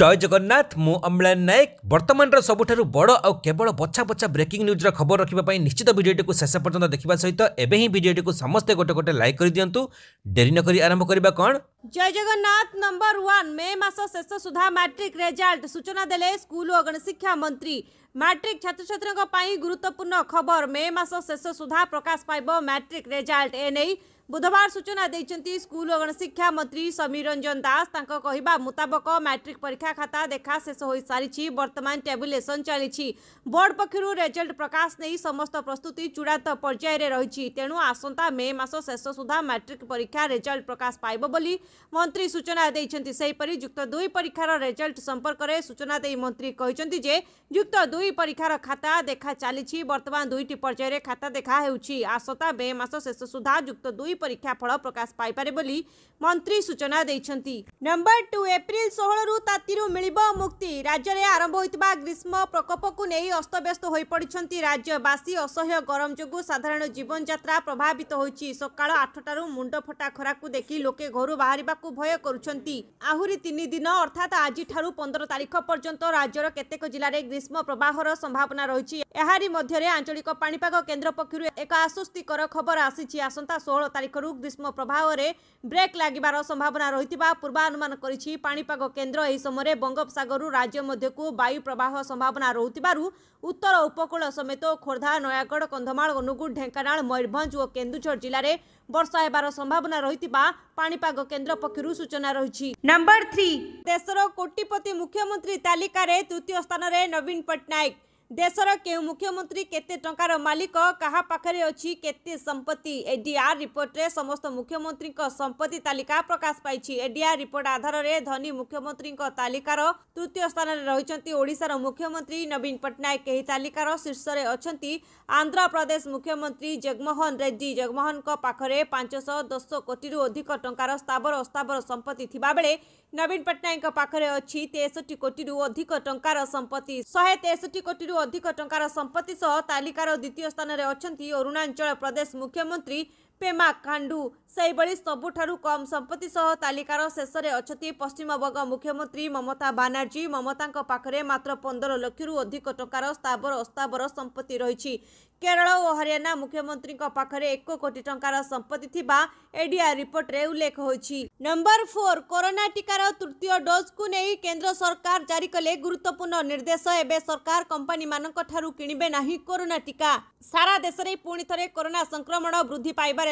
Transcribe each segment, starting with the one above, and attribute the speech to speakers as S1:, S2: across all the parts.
S1: জয় জগন্নাଥ ମୁଁ ଅମ୍ଳାନ ନାୟକ ବର୍ତ୍ତମାନର ସବୁଠାରୁ ବଡ଼ ଆଉ କେବଳ ବଛା ବଛା ବ୍ରେକିଂ ନ୍ୟୁଜ୍ର ଖବର ରଖିବା ପାଇଁ ନିଶ୍ଚିତ ଭିଡ଼ିଓଟିକୁ ଶେଷ ପର୍ଯ୍ୟନ୍ତ ଦେଖିବା ସହିତ ଏବେ ହିଁ ଭିଡ଼ିଓଟିକୁ ସମସ୍ତେ ଗୋଟେ ଗୋଟେ ଲାଇକ୍ କରିଦିଅନ୍ତୁ ଡେରି ନକରି ଆରମ୍ଭ କରିବା କ'ଣ ଜୟ ଜଗନ୍ନାଥ ନମ୍ବର ୱାନ୍ ମେ ମାସ ଶେଷ ସୁଦ୍ଧା ମାଟ୍ରିକ୍ ରେଜଲ୍ଟ ସୂଚନା ଦେଲେ ସ୍କୁଲ ଓ ଗଣଶିକ୍ଷା ମନ୍ତ୍ରୀ ମ୍ୟାଟ୍ରିକ୍ ଛାତ୍ରଛାତ୍ରୀଙ୍କ ପାଇଁ ଗୁରୁତ୍ୱପୂର୍ଣ୍ଣ ଖବର ମେ ମାସ ଶେଷ ସୁଦ୍ଧା ପ୍ରକାଶ ପାଇବ ମ୍ୟାଟ୍ରିକ୍ ରେଜଲ୍ଟ ଏନେଇ ବୁଧବାର ସୂଚନା ଦେଇଛନ୍ତି ସ୍କୁଲ ଓ ଗଣଶିକ୍ଷା ମନ୍ତ୍ରୀ ସମୀର ରଞ୍ଜନ ଦାସ ତାଙ୍କ କହିବା ମୁତାବକ ମ୍ୟାଟ୍ରିକ୍ ପରୀକ୍ଷା ଖାତା ଦେଖା ଶେଷ ହୋଇସାରିଛି ବର୍ତ୍ତମାନ ଟେବୁଲେସନ୍ ଚାଲିଛି ବୋର୍ଡ ପକ୍ଷରୁ ରେଜଲ୍ଟ ପ୍ରକାଶ ନେଇ ସମସ୍ତ ପ୍ରସ୍ତୁତି ଚୂଡ଼ାନ୍ତ ପର୍ଯ୍ୟାୟରେ ରହିଛି ତେଣୁ ଆସନ୍ତା ମେ ମାସ ଶେଷ ସୁଦ୍ଧା ମ୍ୟାଟ୍ରିକ୍ ପରୀକ୍ଷା ରେଜଲ୍ଟ ପ୍ରକାଶ ପାଇବ ବୋଲି ମନ୍ତ୍ରୀ ସୂଚନା ଦେଇଛନ୍ତି ସେହିପରି ଯୁକ୍ତ ଦୁଇ ପରୀକ୍ଷାର ରେଜଲ୍ଟ ସମ୍ପର୍କରେ ସୂଚନା ଦେଇ ମନ୍ତ୍ରୀ କହିଛନ୍ତି ଯେ ଯୁକ୍ତ ଦୁଇ ପରୀକ୍ଷାର ଖାତା ଦେଖା ଚାଲିଛି ବର୍ତ୍ତମାନ ଦୁଇଟି ପର୍ଯ୍ୟାୟରେ ଖାତା ଦେଖା ହେଉଛି ଆସନ୍ତା ମେ ମାସ ଶେଷ ସୁଦ୍ଧା ଯୁକ୍ତ ଦୁଇ ପରୀକ୍ଷାଫଳ ପ୍ରକାଶ ପାଇପାରେ ବୋଲି ମନ୍ତ୍ରୀ ସୂଚନା ଦେଇଛନ୍ତି ନମ୍ବର ଟୁ ଏପ୍ରିଲ ଷୋହଳରୁ ତାତିରୁ ମିଳିବ ମୁକ୍ତି ରାଜ୍ୟରେ ଆରମ୍ଭ ହୋଇଥିବା ଗ୍ରୀଷ୍ମ ପ୍ରକୋପକୁ ନେଇ ଅସ୍ତବ୍ୟସ୍ତ ହୋଇପଡ଼ିଛନ୍ତି ରାଜ୍ୟବାସୀ ଅସହ୍ୟ ଗରମ ଯୋଗୁଁ ସାଧାରଣ ଜୀବନଯାତ୍ରା ପ୍ରଭାବିତ ହୋଇଛି ସକାଳ ଆଠଟାରୁ ମୁଣ୍ଡ ଫଟା ଖରାକୁ ଦେଖି ଲୋକେ ଘରୁ ବାହାରିବାକୁ ଭୟ କରୁଛନ୍ତି ଆହୁରି ତିନି ଦିନ ଅର୍ଥାତ୍ ଆଜିଠାରୁ ପନ୍ଦର ତାରିଖ ପର୍ଯ୍ୟନ୍ତ ରାଜ୍ୟର କେତେକ ଜିଲ୍ଲାରେ ଗ୍ରୀଷ୍ମ ପ୍ରବାହର ସମ୍ଭାବନା ରହିଛି ଏହାରି ମଧ୍ୟରେ ଆଞ୍ଚଳିକ ପାଣିପାଗ କେନ୍ଦ୍ର ପକ୍ଷରୁ ଏକ ଆଶ୍ୱସ୍ତିକର ଖବର ଆସିଛି ଆସନ୍ତା ଷୋହଳ ତାରିଖରୁ ଗ୍ରୀଷ୍ମ ପ୍ରବାହରେ ବ୍ରେକ୍ ଲାଗିବାର ସମ୍ଭାବନା ରହିଥିବା ପୂର୍ବାନୁମାନ କରିଛି ପାଣିପାଗ କେନ୍ଦ୍ର ଏହି ସମୟରେ ବଙ୍ଗୋପସାଗରରୁ ରାଜ୍ୟ ମଧ୍ୟକୁ ବାୟୁ ପ୍ରବାହ ସମ୍ଭାବନା ରହୁଥିବାରୁ ଉତ୍ତର ଉପକୂଳ ସମେତ ଖୋର୍ଦ୍ଧା ନୟାଗଡ଼ କନ୍ଧମାଳ ଅନୁଗୁଳ ଢେଙ୍କାନାଳ ମୟୂରଭଞ୍ଜ ଓ କେନ୍ଦୁଝର ଜିଲ୍ଲାରେ ବର୍ଷା ହେବାର ସମ୍ଭାବନା ରହିଥିବା ପାଣିପାଗ କେନ୍ଦ୍ର ପକ୍ଷରୁ ସୂଚନା ରହିଛି ନମ୍ବର ଥ୍ରୀ ଦେଶର କୋଟିପତି ମୁଖ୍ୟମନ୍ତ୍ରୀ ତାଲିକାରେ ତୃତୀୟ ସ୍ଥାନରେ ନବୀନ ପଟ୍ଟନାୟକ ଦେଶର କେଉଁ ମୁଖ୍ୟମନ୍ତ୍ରୀ କେତେ ଟଙ୍କାର ମାଲିକ କାହା ପାଖରେ ଅଛି କେତେ ସମ୍ପତ୍ତି ଏଡିଆର୍ ରିପୋର୍ଟରେ ସମସ୍ତ ମୁଖ୍ୟମନ୍ତ୍ରୀଙ୍କ ସମ୍ପତ୍ତି ତାଲିକା ପ୍ରକାଶ ପାଇଛି ଏଡିଆର୍ ରିପୋର୍ଟ ଆଧାରରେ ଧନୀ ମୁଖ୍ୟମନ୍ତ୍ରୀଙ୍କ ତାଲିକାର ତୃତୀୟ ସ୍ଥାନରେ ରହିଛନ୍ତି ଓଡ଼ିଶାର ମୁଖ୍ୟମନ୍ତ୍ରୀ ନବୀନ ପଟ୍ଟନାୟକ ଏହି ତାଲିକାର ଶୀର୍ଷରେ ଅଛନ୍ତି ଆନ୍ଧ୍ରପ୍ରଦେଶ ମୁଖ୍ୟମନ୍ତ୍ରୀ ଜଗମୋହନ ରେଡ୍ଡି ଜଗମୋହନଙ୍କ ପାଖରେ ପାଞ୍ଚଶହ ଦଶ କୋଟିରୁ ଅଧିକ ଟଙ୍କାର ସ୍ଥାବର ଅସ୍ଥାବର ସମ୍ପତ୍ତି ଥିବାବେଳେ नवीन पट्टनायक पाखेर अहिले तेसठी कोटी रु अधिक टा संपत्ति शे तेसी कोटी अधिक टा संपत्ति सह ताल द्वितीय स्थान अलि अरुणाचल प्रदेश मुख्यमंत्री ପେମା କାଣ୍ଡୁ ସେହିଭଳି ସବୁଠାରୁ କମ୍ ସମ୍ପତ୍ତି ସହ ତାଲିକାର ଶେଷରେ ଅଛନ୍ତି ପଶ୍ଚିମବଙ୍ଗ ମୁଖ୍ୟମନ୍ତ୍ରୀ ମମତା ବାନାର୍ଜୀ ମମତାଙ୍କ ପାଖରେ ମାତ୍ର ପନ୍ଦର ଲକ୍ଷରୁ ଅଧିକ ଟଙ୍କାର ସ୍ଥାବର ଅସ୍ଥାବର ସମ୍ପତ୍ତି ରହିଛି କେରଳ ଓ ହରିୟାଣା ମୁଖ୍ୟମନ୍ତ୍ରୀଙ୍କ ପାଖରେ ଏକ କୋଟି ଟଙ୍କାର ସମ୍ପତ୍ତି ଥିବା ଏଡିଆ ରିପୋର୍ଟରେ ଉଲ୍ଲେଖ ହୋଇଛି ନମ୍ବର ଫୋର୍ କରୋନା ଟିକାର ତୃତୀୟ ଡୋଜ୍କୁ ନେଇ କେନ୍ଦ୍ର ସରକାର ଜାରି କଲେ ଗୁରୁତ୍ୱପୂର୍ଣ୍ଣ ନିର୍ଦ୍ଦେଶ ଏବେ ସରକାର କମ୍ପାନୀମାନଙ୍କ ଠାରୁ କିଣିବେ ନାହିଁ କରୋନା ଟିକା ସାରା ଦେଶରେ ପୁଣି ଥରେ କରୋନା ସଂକ୍ରମଣ ବୃଦ୍ଧି ପାଇବାରେ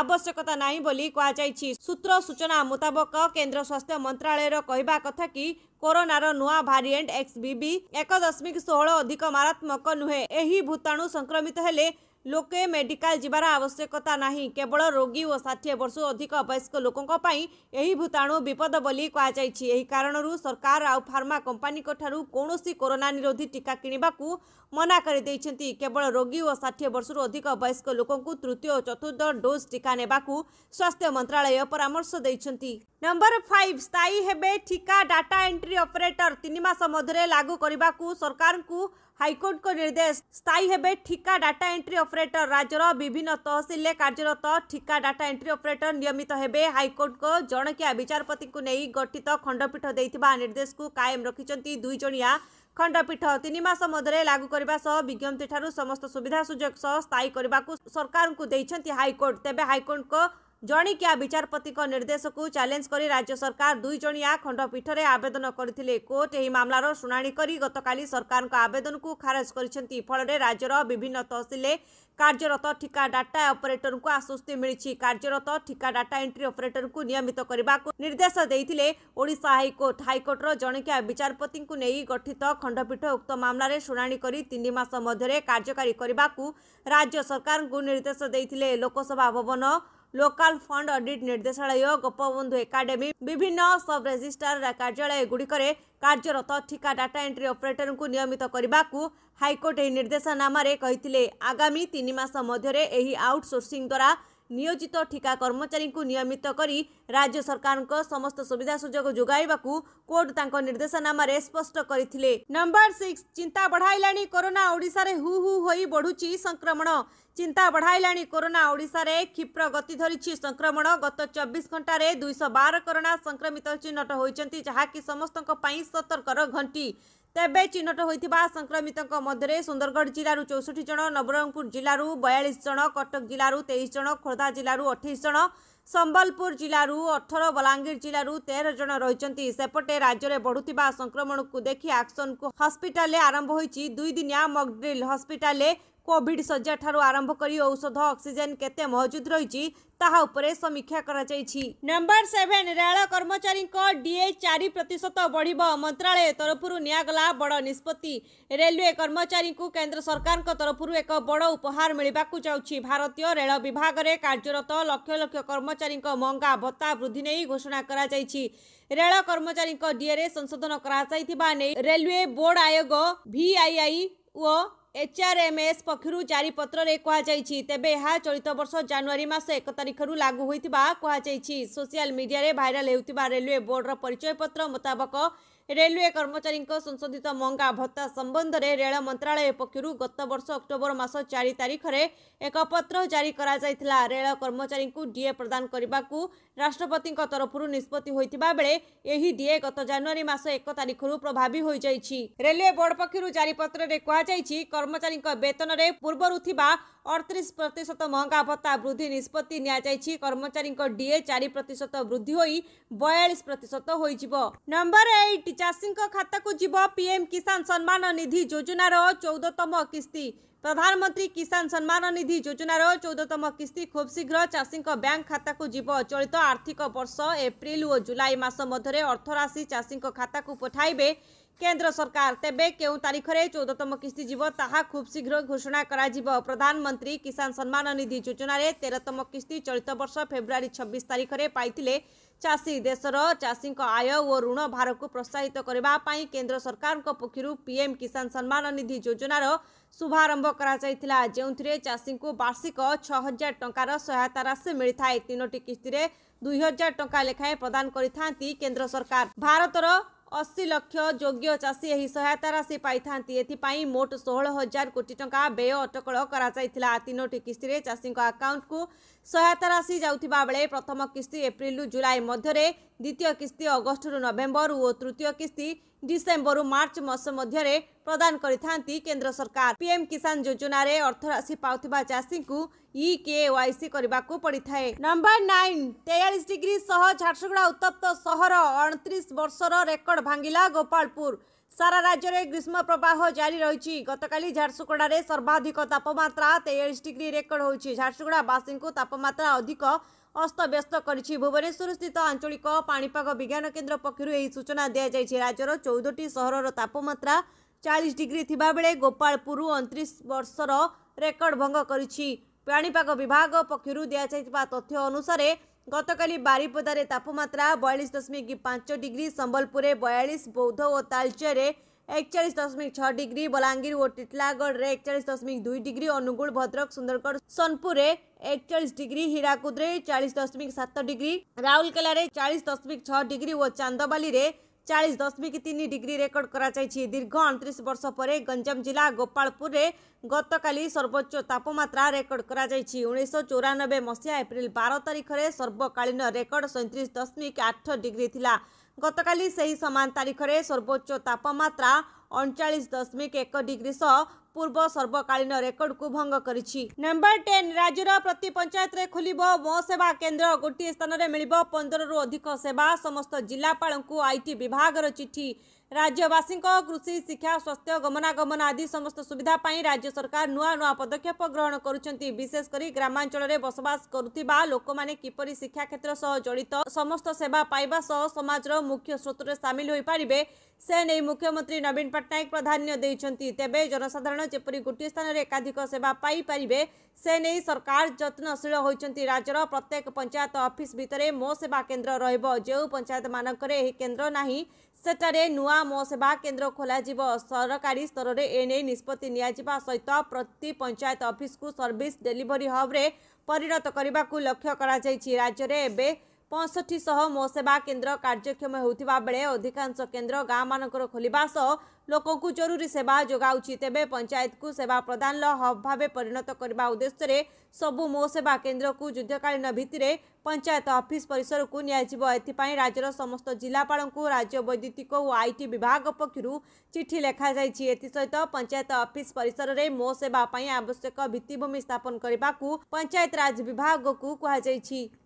S1: ଆବଶ୍ୟକତା ନାହିଁ ବୋଲି କୁହାଯାଇଛି ସୂତ୍ର ସୂଚନା ମୁତାବକ କେନ୍ଦ୍ର ସ୍ୱାସ୍ଥ୍ୟ ମନ୍ତ୍ରାଳୟର କହିବା କଥା କି କରୋନାର ନୂଆ ଭାରିଏଣ୍ଟ ଏକ୍ସ ବିବି ଏକ ଦଶମିକ ଷୋହଳ ଅଧିକ ମାରାତ୍ମକ ନୁହେଁ ଏହି ଭୂତାଣୁ ସଂକ୍ରମିତ ହେଲେ ଲୋକେ ମେଡିକାଲ ଯିବାର ଆବଶ୍ୟକତା ନାହିଁ କେବଳ ରୋଗୀ ଓ ଷାଠିଏ ବର୍ଷରୁ ଅଧିକ ବୟସ୍କ ଲୋକଙ୍କ ପାଇଁ ଏହି ଭୂତାଣୁ ବିପଦ ବୋଲି କୁହାଯାଇଛି ଏହି କାରଣରୁ ସରକାର ଆଉ ଫାର୍ମା କମ୍ପାନୀଙ୍କ ଠାରୁ କୌଣସି କରୋନା ନିରୋଧୀ ଟିକା କିଣିବାକୁ ମନା କରିଦେଇଛନ୍ତି କେବଳ ରୋଗୀ ଓ ଷାଠିଏ ବର୍ଷରୁ ଅଧିକ ବୟସ୍କ ଲୋକଙ୍କୁ ତୃତୀୟ ଓ ଚତୁର୍ଥ ଡୋଜ୍ ଟିକା ନେବାକୁ ସ୍ୱାସ୍ଥ୍ୟ ମନ୍ତ୍ରାଳୟ ପରାମର୍ଶ ଦେଇଛନ୍ତି ନମ୍ବର ଫାଇଭ ସ୍ଥାୟୀ ହେବେ ଠିକା ଡାଟା ଏଣ୍ଟ୍ରି ଅପରେଟର ତିନି ମାସ ମଧ୍ୟରେ ଲାଗୁ କରିବାକୁ ସରକାରଙ୍କୁ ହାଇକୋର୍ଟଙ୍କ ନିର୍ଦ୍ଦେଶ ସ୍ଥାୟୀ ହେବେ ଠିକା ଡାଟା ଏଣ୍ଟ୍ରି ଅପରେଟର ରାଜ୍ୟର ବିଭିନ୍ନ ତହସିଲରେ କାର୍ଯ୍ୟରତ ଠିକା ଡାଟା ଏଣ୍ଟ୍ରି ଅପରେଟର ନିୟମିତ ହେବେ ହାଇକୋର୍ଟଙ୍କ ଜଣକିଆ ବିଚାରପତିଙ୍କୁ ନେଇ ଗଠିତ ଖଣ୍ଡପୀଠ ଦେଇଥିବା ନିର୍ଦ୍ଦେଶକୁ କାଏମ ରଖିଛନ୍ତି ଦୁଇଜଣିଆ ଖଣ୍ଡପୀଠ ତିନି ମାସ ମଧ୍ୟରେ ଲାଗୁ କରିବା ସହ ବିଜ୍ଞପ୍ତିଠାରୁ ସମସ୍ତ ସୁବିଧା ସୁଯୋଗ ସହ ସ୍ଥାୟୀ କରିବାକୁ ସରକାରଙ୍କୁ ଦେଇଛନ୍ତି ହାଇକୋର୍ଟ ତେବେ ହାଇକୋର୍ଟଙ୍କ ଜଣିକିଆ ବିଚାରପତିଙ୍କ ନିର୍ଦ୍ଦେଶକୁ ଚ୍ୟାଲେଞ୍ଜ କରି ରାଜ୍ୟ ସରକାର ଦୁଇ ଜଣିଆ ଖଣ୍ଡପୀଠରେ ଆବେଦନ କରିଥିଲେ କୋର୍ଟ ଏହି ମାମଲାର ଶୁଣାଣି କରି ଗତକାଲି ସରକାରଙ୍କ ଆବେଦନକୁ ଖାରଜ କରିଛନ୍ତି ଫଳରେ ରାଜ୍ୟର ବିଭିନ୍ନ ତହସିଲରେ କାର୍ଯ୍ୟରତ ଠିକା ଡାଟା ଅପରେଟରଙ୍କୁ ଆଶ୍ୱସ୍ତି ମିଳିଛି କାର୍ଯ୍ୟରତ ଠିକା ଡାଟା ଏଣ୍ଟ୍ରି ଅପରେଟରଙ୍କୁ ନିୟମିତ କରିବାକୁ ନିର୍ଦ୍ଦେଶ ଦେଇଥିଲେ ଓଡ଼ିଶା ହାଇକୋର୍ଟ ହାଇକୋର୍ଟର ଜଣିକିଆ ବିଚାରପତିଙ୍କୁ ନେଇ ଗଠିତ ଖଣ୍ଡପୀଠ ଉକ୍ତ ମାମଲାରେ ଶୁଣାଣି କରି ତିନି ମାସ ମଧ୍ୟରେ କାର୍ଯ୍ୟକାରୀ କରିବାକୁ ରାଜ୍ୟ ସରକାରଙ୍କୁ ନିର୍ଦ୍ଦେଶ ଦେଇଥିଲେ Lok Sabha Bhavan local fund audit ନିର୍ଦ୍ଦେଶାଳୟ ଗୋପବନ୍ଧୁ ଏକାଡେମୀ ବିଭିନ୍ନ ସବ୍ ରେଜିଷ୍ଟ୍ରାର କାର୍ଯ୍ୟାଳୟଗୁଡ଼ିକରେ କାର୍ଯ୍ୟରତ ଠିକା ଡାଟା ଏଣ୍ଟ୍ରି ଅପରେଟରଙ୍କୁ ନିୟମିତ କରିବାକୁ ହାଇକୋର୍ଟ ଏହି ନିର୍ଦ୍ଦେଶନାମାରେ କହିଥିଲେ ଆଗାମୀ ତିନି ମାସ ମଧ୍ୟରେ ଏହି ଆଉଟ୍ସୋର୍ସିଂ ଦ୍ୱାରା ନିୟୋଜିତ ଠିକା କର୍ମଚାରୀଙ୍କୁ ନିୟମିତ କରି ରାଜ୍ୟ ସରକାରଙ୍କ ସମସ୍ତ ସୁବିଧା ସୁଯୋଗ ଯୋଗାଇବାକୁ କୋର୍ଟ ତାଙ୍କ ନିର୍ଦ୍ଦେଶନାମାରେ ସ୍ପଷ୍ଟ କରିଥିଲେ ନମ୍ବର ସିକ୍ସ ଚିନ୍ତା ବଢ଼ାଇଲାଣି କରୋନା ଓଡ଼ିଶାରେ ହୁ ହୁ ହୋଇ ବଢ଼ୁଛି ସଂକ୍ରମଣ ଚିନ୍ତା ବଢ଼ାଇଲାଣି କରୋନା ଓଡ଼ିଶାରେ କ୍ଷିପ୍ର ଗତି ଧରିଛି ସଂକ୍ରମଣ ଗତ ଚବିଶ ଘଣ୍ଟାରେ ଦୁଇଶହ ବାର କରୋନା ସଂକ୍ରମିତ ଚିହ୍ନଟ ହୋଇଛନ୍ତି ଯାହାକି ସମସ୍ତଙ୍କ ପାଇଁ ସତର୍କର ଘଣ୍ଟି तेह्र चिह्नट हुमितको मध्य सुन्दरगढ जु चौसठी जन नवरंगपुर जु बयालिस जन कटक जु तेइस जन खोर्धा जिल्त अठैज सम्बलपुर जु अठर बलाङ्गीर जु तेह्र जपटे राज्यले बढुवा संक्रमणको देखि आक्सन हस्पिटा आरम्भ दुईदिन मगड्रिल् हस्पिटा କୋଭିଡ୍ ଶଯ୍ୟାଠାରୁ ଆରମ୍ଭ କରି ଔଷଧ ଅକ୍ସିଜେନ୍ କେତେ ମହଜୁଦ ରହିଛି ତାହା ଉପରେ ସମୀକ୍ଷା କରାଯାଇଛି ନମ୍ବର ସେଭେନ୍ ରେଳ କର୍ମଚାରୀଙ୍କ ଡିଏ ଚାରି ପ୍ରତିଶତ ବଢ଼ିବ ମନ୍ତ୍ରାଳୟ ତରଫରୁ ନିଆଗଲା ବଡ଼ ନିଷ୍ପତ୍ତି ରେଲୱେ କର୍ମଚାରୀଙ୍କୁ କେନ୍ଦ୍ର ସରକାରଙ୍କ ତରଫରୁ ଏକ ବଡ଼ ଉପହାର ମିଳିବାକୁ ଯାଉଛି ଭାରତୀୟ ରେଳ ବିଭାଗରେ କାର୍ଯ୍ୟରତ ଲକ୍ଷ ଲକ୍ଷ କର୍ମଚାରୀଙ୍କ ମହଙ୍ଗା ଭତ୍ତା ବୃଦ୍ଧି ନେଇ ଘୋଷଣା କରାଯାଇଛି ରେଳ କର୍ମଚାରୀଙ୍କ ଡିଏରେ ସଂଶୋଧନ କରାଯାଇଥିବା ନେଇ ରେଲୱେ ବୋର୍ଡ ଆୟୋଗ ଭିଆଇଆଇ ଓ ଏଚ୍ଆର୍ଏମ୍ଏସ୍ ପକ୍ଷରୁ ଜାରି ପତ୍ରରେ କୁହାଯାଇଛି ତେବେ ଏହା ଚଳିତ ବର୍ଷ ଜାନୁଆରୀ ମାସ ଏକ ତାରିଖରୁ ଲାଗୁ ହୋଇଥିବା କୁହାଯାଇଛି ସୋସିଆଲ ମିଡିଆରେ ଭାଇରାଲ ହେଉଥିବା ରେଲୱେ ବୋର୍ଡର ପରିଚୟପତ୍ର ମୁତାବକ ରେଲୱେ କର୍ମଚାରୀଙ୍କ ସଂଶୋଧିତ ମହଙ୍ଗା ଭତ୍ତା ସମ୍ବନ୍ଧରେ ରେଳ ମନ୍ତ୍ରାଳୟ ପକ୍ଷରୁ ଗତବର୍ଷ ଅକ୍ଟୋବର ମାସ ଚାରି ତାରିଖରେ ଏକ ପତ୍ର ଜାରି କରାଯାଇଥିଲା ରେଳ କର୍ମଚାରୀଙ୍କୁ ଡିଏ ପ୍ରଦାନ କରିବାକୁ ରାଷ୍ଟ୍ରପତିଙ୍କ ତରଫରୁ ନିଷ୍ପତ୍ତି ହୋଇଥିବା ବେଳେ ଏହି ଡିଏ ଗତ ଜାନୁଆରୀ ମାସ ଏକ ତାରିଖରୁ ପ୍ରଭାବୀ ହୋଇଯାଇଛି ରେଲୱେ ବୋର୍ଡ ପକ୍ଷରୁ ଜାରି ପତ୍ରରେ କୁହାଯାଇଛି କର୍ମଚାରୀଙ୍କ ବେତନରେ ପୂର୍ବରୁ ଥିବା अठति प्रतिशत महँगा भत्ता वृद्धि निष्पत्ति निजाइ कर्मचारी चारितिशत वृद्धि बयालिस प्रतिशत नम्बर एट चासी खाताको जो पीएम किसान सम्मान निधि जोजनार चौधतम किस्ती प्रधानमंत्री किसान सम्मान निधि योजनार र चौधतम किस्ति खुब शीघ्र चासी ब्याङ्क खाता चलित आर्थिक वर्ष एप्रिल एप्रिओ जुलाई मास मध्य अर्थराशि चासीको खाता पठाइबे କେନ୍ଦ୍ର ସରକାର ତେବେ କେଉଁ ତାରିଖରେ ଚଉଦତମ କିସ୍ତି ଯିବ ତାହା ଖୁବ୍ ଶୀଘ୍ର ଘୋଷଣା କରାଯିବ ପ୍ରଧାନମନ୍ତ୍ରୀ କିଷାନ ସମ୍ମାନ ନିଧି ଯୋଜନାରେ ତେରତମ କିସ୍ତି ଚଳିତ ବର୍ଷ ଫେବୃଆରୀ ଛବିଶ ତାରିଖରେ ପାଇଥିଲେ ଚାଷୀ ଦେଶର ଚାଷୀଙ୍କ ଆୟ ଓ ଋଣ ଭାରକୁ ପ୍ରୋତ୍ସାହିତ କରିବା ପାଇଁ କେନ୍ଦ୍ର ସରକାରଙ୍କ ପକ୍ଷରୁ ପିଏମ୍ କିଷାନ ସମ୍ମାନ ନିଧି ଯୋଜନାର ଶୁଭାରମ୍ଭ କରାଯାଇଥିଲା ଯେଉଁଥିରେ ଚାଷୀଙ୍କୁ ବାର୍ଷିକ ଛଅ ହଜାର ଟଙ୍କାର ସହାୟତା ରାଶି ମିଳିଥାଏ ତିନୋଟି କିସ୍ତିରେ ଦୁଇ ହଜାର ଟଙ୍କା ଲେଖାଏଁ ପ୍ରଦାନ କରିଥାନ୍ତି କେନ୍ଦ୍ର ସରକାର ଭାରତର ଅଶୀ ଲକ୍ଷ ଯୋଗ୍ୟ ଚାଷୀ ଏହି ସହାୟତା ରାଶି ପାଇଥାନ୍ତି ଏଥିପାଇଁ ମୋଟ ଷୋହଳ ହଜାର କୋଟି ଟଙ୍କା ବ୍ୟୟ ଅଟକଳ କରାଯାଇଥିଲା ତିନୋଟି କିସ୍ତିରେ ଚାଷୀଙ୍କ ଆକାଉଣ୍ଟକୁ ସହାୟତା ରାଶି ଯାଉଥିବା ବେଳେ ପ୍ରଥମ କିସ୍ତି ଏପ୍ରିଲରୁ ଜୁଲାଇ ମଧ୍ୟରେ ଦ୍ୱିତୀୟ କିସ୍ତି ଅଗଷ୍ଟରୁ ନଭେମ୍ବର ଓ ତୃତୀୟ କିସ୍ତି ଡିସେମ୍ବରରୁ ମାର୍ଚ୍ଚ ମାସ ମଧ୍ୟରେ ପ୍ରଦାନ କରିଥାନ୍ତି କେନ୍ଦ୍ର ସରକାର ପିଏମ୍ କିଷାନ ଯୋଜନାରେ ଅର୍ଥରାଶି ପାଉଥିବା ଚାଷୀଙ୍କୁ ଇ କେୱାଇସି କରିବାକୁ ପଡ଼ିଥାଏ ନମ୍ବର ନାଇନ୍ ତେୟାଳିଶ ଡିଗ୍ରୀ ସହ ଝାରସୁଗୁଡ଼ା ଉତ୍ତପ୍ତ ସହର ଅଣତିରିଶ ବର୍ଷର ରେକର୍ଡ ଭାଙ୍ଗିଲା ଗୋପାଳପୁର সারা রাজ্যের গ্রীষ্ম প্রবাহ জারি রয়েছে গতকাল ঝারসুগুড়ার সর্বাধিক তাপমাত্রা তেয়াশ ডিগ্রি রেকর্ড হয়েছে ঝারসুগুড়াবাসী তাপমাত্রা অধিক অস্তব্যস্ত করেছে ভুবনেশ্বরস্থিত আঞ্চলিক পাপাগ বিজ্ঞান কেন্দ্র পক্ষ এই সূচনা দিয়াযাই রাজ্যর চৌদটি সহরর তাপমাত্রা চাশ ডিগ্রি থাকবে গোপাপুর অণত্রিশ বর্ষর রেকর্ড ভঙ্গ করেছে পাপাগ বিভাগ পক্ষ দিয়াযাই তথ্য অনুসারে गतकाली बारिपदार तपामत्रा बयास दशमिक पाँच डिग्री सम्बलपुर बयाालिस बौद्ध तलचरे एकचालिस दशमिक छ डिग्री बलाङ्गीर ओिटलागड्रे एकचालिस दशमिक दुई डिग्री अनुगुल भद्रक सुन्दरगड सोनपुरे एकचालिस डिग्री हिराकुद्रे चालिस दशमिक सत डिग्री राउरकेला चालिस दशमिक छ डिग्री ଚାଳିଶ ଦଶମିକ ତିନି ଡିଗ୍ରୀ ରେକର୍ଡ କରାଯାଇଛି ଦୀର୍ଘ ଅଣତିରିଶ ବର୍ଷ ପରେ ଗଞ୍ଜାମ ଜିଲ୍ଲା ଗୋପାଳପୁରରେ ଗତକାଲି ସର୍ବୋଚ୍ଚ ତାପମାତ୍ରା ରେକର୍ଡ କରାଯାଇଛି ଉଣେଇଶହ ଚଉରାନବେ ମସିହା ଏପ୍ରିଲ ବାର ତାରିଖରେ ସର୍ବକାଳୀନ ରେକର୍ଡ ସଇଁତିରିଶ ଦଶମିକ ଆଠ ଡିଗ୍ରୀ ଥିଲା ଗତକାଲି ସେହି ସମାନ ତାରିଖରେ ସର୍ବୋଚ୍ଚ ତାପମାତ୍ରା ଅଣଚାଳିଶ ଦଶମିକ ଏକ ଡିଗ୍ରୀ ସହ ପୂର୍ବ ସର୍ବକାଳୀନ ରେକର୍ଡକୁ ଭଙ୍ଗ କରିଛି ନମ୍ବର ଟେନ୍ ରାଜ୍ୟର ପ୍ରତି ପଞ୍ଚାୟତରେ ଖୋଲିବ ମୋ ସେବା କେନ୍ଦ୍ର ଗୋଟିଏ ସ୍ଥାନରେ ମିଳିବ ପନ୍ଦରରୁ ଅଧିକ ସେବା ସମସ୍ତ ଜିଲ୍ଲାପାଳଙ୍କୁ ଆଇଟି ବିଭାଗର ଚିଠି ରାଜ୍ୟବାସୀଙ୍କ କୃଷି ଶିକ୍ଷା ସ୍ୱାସ୍ଥ୍ୟ ଗମନାଗମନ ଆଦି ସମସ୍ତ ସୁବିଧା ପାଇଁ ରାଜ୍ୟ ସରକାର ନୂଆ ନୂଆ ପଦକ୍ଷେପ ଗ୍ରହଣ କରୁଛନ୍ତି ବିଶେଷ କରି ଗ୍ରାମାଞ୍ଚଳରେ ବସବାସ କରୁଥିବା ଲୋକମାନେ କିପରି ଶିକ୍ଷା କ୍ଷେତ୍ର ସହ ଜଡ଼ିତ ସମସ୍ତ ସେବା ପାଇବା ସହ ସମାଜର ମୁଖ୍ୟ ସ୍ରୋତରେ ସାମିଲ ହୋଇପାରିବେ ସେ ନେଇ ମୁଖ୍ୟମନ୍ତ୍ରୀ ନବୀନ ପଟ୍ଟନାୟକ ପ୍ରାଧାନ୍ୟ ଦେଇଛନ୍ତି ତେବେ ଜନସାଧାରଣ ଯେପରି ଗୋଟିଏ ସ୍ଥାନରେ ଏକାଧିକ ସେବା ପାଇପାରିବେ से नहीं सरकार ଯତ୍ନଶୀଳ ହୋଇଛନ୍ତି ରାଜ୍ୟର ପ୍ରତ୍ୟେକ ପଞ୍ଚାୟତ ଅଫିସ ଭିତରେ ମୋ ସେବା କେନ୍ଦ୍ର ରହିବ ଯେଉଁ ପଞ୍ଚାୟତମାନଙ୍କରେ ଏହି କେନ୍ଦ୍ର ନାହିଁ ସେଠାରେ ନୂଆ ମୋ ସେବା କେନ୍ଦ୍ର ଖୋଲାଯିବ ସରକାରୀ ସ୍ତରରେ ଏନେଇ ନିଷ୍ପତ୍ତି ନିଆଯିବା ସହିତ ପ୍ରତି ପଞ୍ଚାୟତ ଅଫିସକୁ ସର୍ଭିସ ଡେଲିଭରି ହବ୍ରେ ପରିଣତ କରିବାକୁ ଲକ୍ଷ୍ୟ କରାଯାଇଛି ରାଜ୍ୟରେ ଏବେ पँसठी सह मोसेवा केन्द्र होता बेले अधिकांश केन्द्र गाँव मान खोल लोक जरुरी सेवा तेज पंचायत को सेवा प्रदान हब भाव परिणत करने उद्देश्य सबू मोसेवा केन्द्रको जुद्धकालीन भितिर पंचायत अफिस परिसरको निजि एपि राज्य समस्त और आई टी विभाग पक्ष चिठी पंचायत अफिस् परिसर अफिस मो सेवाई आवश्यक भितिभूमि स्थापन गरेको विभाग को कुरा